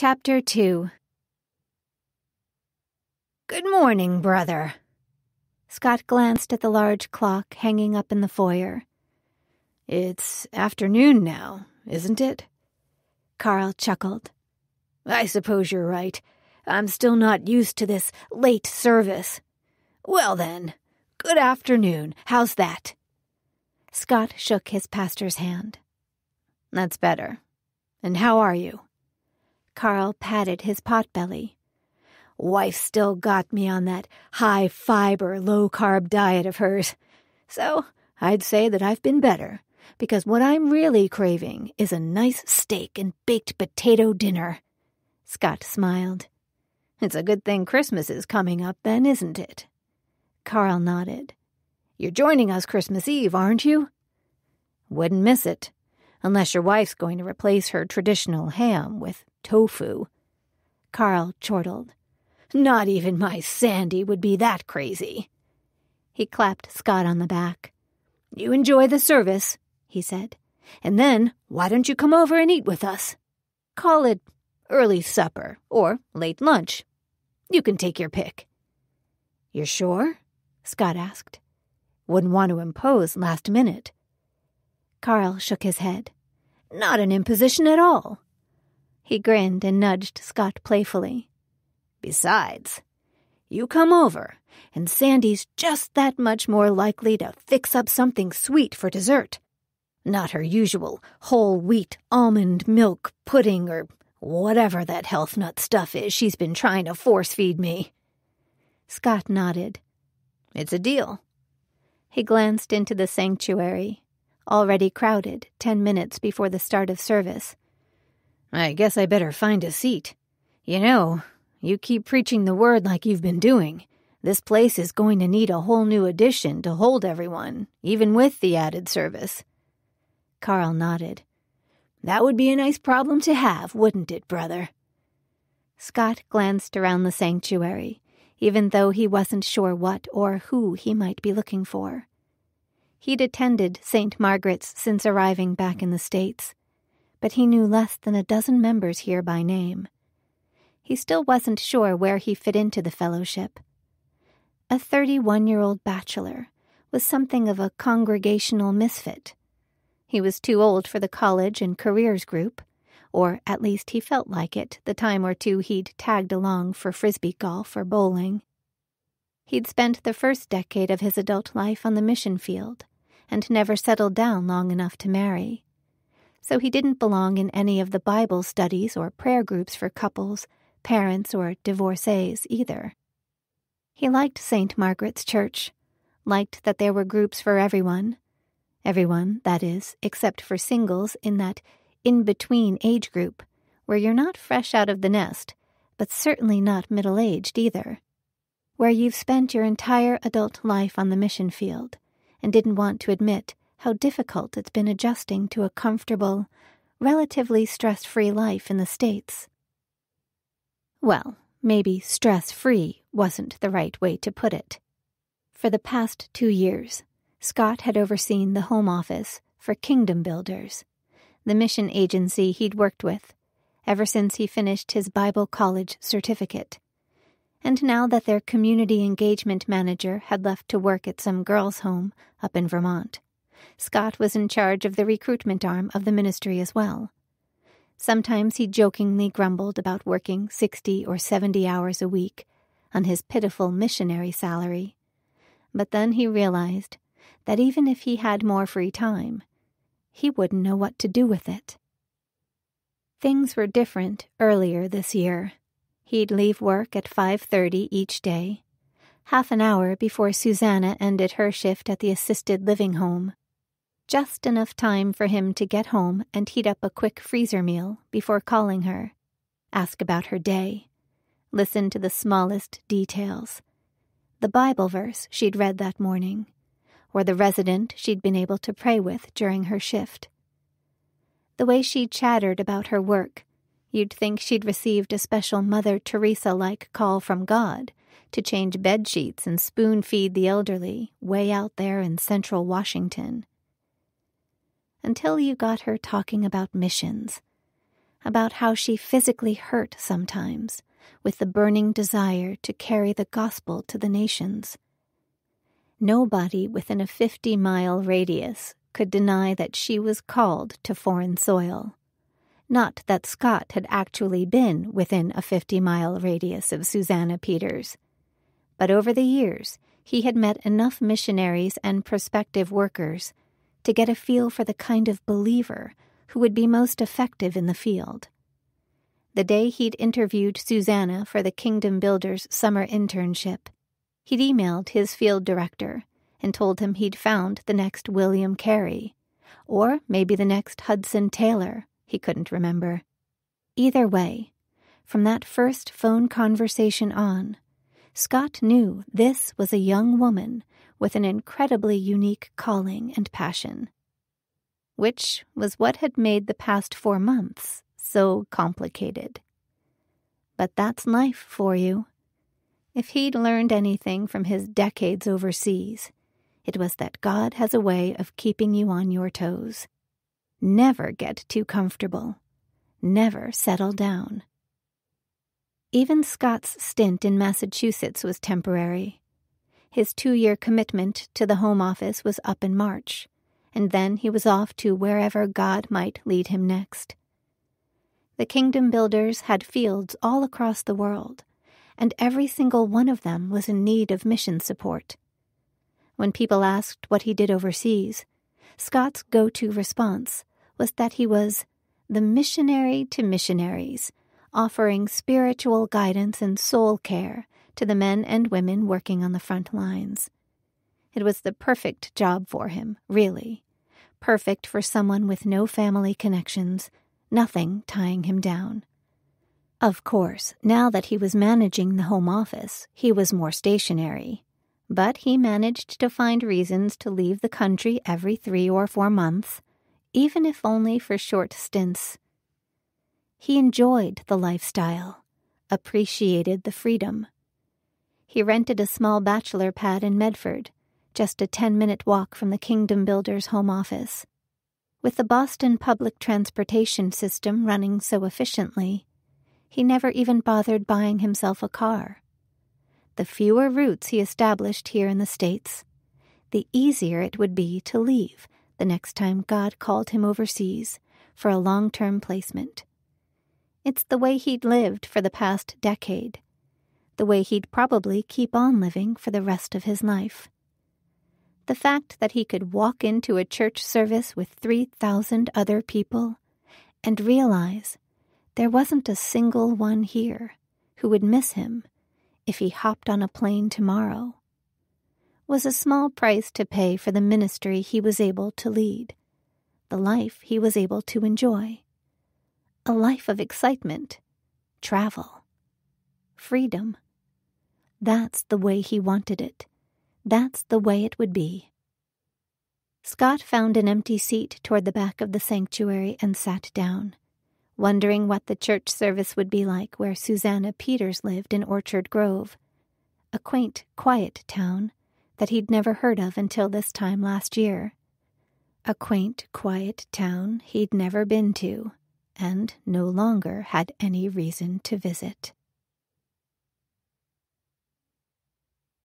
Chapter 2 Good morning, brother. Scott glanced at the large clock hanging up in the foyer. It's afternoon now, isn't it? Carl chuckled. I suppose you're right. I'm still not used to this late service. Well, then, good afternoon. How's that? Scott shook his pastor's hand. That's better. And how are you? Carl patted his potbelly. Wife still got me on that high fiber, low carb diet of hers. So I'd say that I've been better, because what I'm really craving is a nice steak and baked potato dinner. Scott smiled. It's a good thing Christmas is coming up, then, isn't it? Carl nodded. You're joining us Christmas Eve, aren't you? Wouldn't miss it, unless your wife's going to replace her traditional ham with tofu. Carl chortled. Not even my Sandy would be that crazy. He clapped Scott on the back. You enjoy the service, he said. And then why don't you come over and eat with us? Call it early supper or late lunch. You can take your pick. You're sure? Scott asked. Wouldn't want to impose last minute. Carl shook his head. Not an imposition at all. He grinned and nudged Scott playfully. Besides, you come over, and Sandy's just that much more likely to fix up something sweet for dessert. Not her usual whole wheat almond milk pudding or whatever that health nut stuff is she's been trying to force feed me. Scott nodded. It's a deal. He glanced into the sanctuary, already crowded ten minutes before the start of service, I guess I better find a seat. You know, you keep preaching the word like you've been doing. This place is going to need a whole new addition to hold everyone, even with the added service. Carl nodded. That would be a nice problem to have, wouldn't it, brother? Scott glanced around the sanctuary, even though he wasn't sure what or who he might be looking for. He'd attended St. Margaret's since arriving back in the States but he knew less than a dozen members here by name. He still wasn't sure where he fit into the fellowship. A 31 year old bachelor was something of a congregational misfit. He was too old for the college and careers group, or at least he felt like it the time or two he'd tagged along for frisbee golf or bowling. He'd spent the first decade of his adult life on the mission field and never settled down long enough to marry so he didn't belong in any of the Bible studies or prayer groups for couples, parents, or divorcees either. He liked St. Margaret's Church, liked that there were groups for everyone, everyone, that is, except for singles in that in between age group, where you're not fresh out of the nest, but certainly not middle aged either, where you've spent your entire adult life on the mission field and didn't want to admit how difficult it's been adjusting to a comfortable, relatively stress free life in the States. Well, maybe stress free wasn't the right way to put it. For the past two years, Scott had overseen the Home Office for Kingdom Builders, the mission agency he'd worked with ever since he finished his Bible college certificate. And now that their community engagement manager had left to work at some girls' home up in Vermont. Scott was in charge of the recruitment arm of the ministry as well. Sometimes he jokingly grumbled about working 60 or 70 hours a week on his pitiful missionary salary. But then he realized that even if he had more free time, he wouldn't know what to do with it. Things were different earlier this year. He'd leave work at 5:30 each day, half an hour before Susanna ended her shift at the assisted living home just enough time for him to get home and heat up a quick freezer meal before calling her, ask about her day, listen to the smallest details the Bible verse she'd read that morning, or the resident she'd been able to pray with during her shift. The way she chattered about her work, you'd think she'd received a special Mother Teresa like call from God to change bed sheets and spoon feed the elderly way out there in central Washington until you got her talking about missions, about how she physically hurt sometimes with the burning desire to carry the gospel to the nations. Nobody within a 50 mile radius could deny that she was called to foreign soil. Not that Scott had actually been within a 50 mile radius of Susanna Peters. But over the years, he had met enough missionaries and prospective workers to get a feel for the kind of believer who would be most effective in the field. The day he'd interviewed Susanna for the Kingdom Builders summer internship, he'd emailed his field director and told him he'd found the next William Carey, or maybe the next Hudson Taylor, he couldn't remember. Either way, from that first phone conversation on, Scott knew this was a young woman with an incredibly unique calling and passion, which was what had made the past four months so complicated. But that's life for you. If he'd learned anything from his decades overseas, it was that God has a way of keeping you on your toes. Never get too comfortable. Never settle down. Even Scott's stint in Massachusetts was temporary. His two year commitment to the Home Office was up in March, and then he was off to wherever God might lead him next. The Kingdom Builders had fields all across the world, and every single one of them was in need of mission support. When people asked what he did overseas, Scott's go to response was that he was the missionary to missionaries offering spiritual guidance and soul care to the men and women working on the front lines. It was the perfect job for him, really. Perfect for someone with no family connections, nothing tying him down. Of course, now that he was managing the home office, he was more stationary. But he managed to find reasons to leave the country every three or four months, even if only for short stints he enjoyed the lifestyle, appreciated the freedom. He rented a small bachelor pad in Medford, just a 10 minute walk from the Kingdom Builder's home office. With the Boston public transportation system running so efficiently, he never even bothered buying himself a car. The fewer routes he established here in the States, the easier it would be to leave the next time God called him overseas for a long term placement. It's the way he'd lived for the past decade, the way he'd probably keep on living for the rest of his life. The fact that he could walk into a church service with 3,000 other people and realize there wasn't a single one here who would miss him if he hopped on a plane tomorrow was a small price to pay for the ministry he was able to lead, the life he was able to enjoy a life of excitement, travel, freedom. That's the way he wanted it. That's the way it would be. Scott found an empty seat toward the back of the sanctuary and sat down, wondering what the church service would be like where Susanna Peters lived in Orchard Grove, a quaint, quiet town that he'd never heard of until this time last year. A quaint, quiet town he'd never been to and no longer had any reason to visit.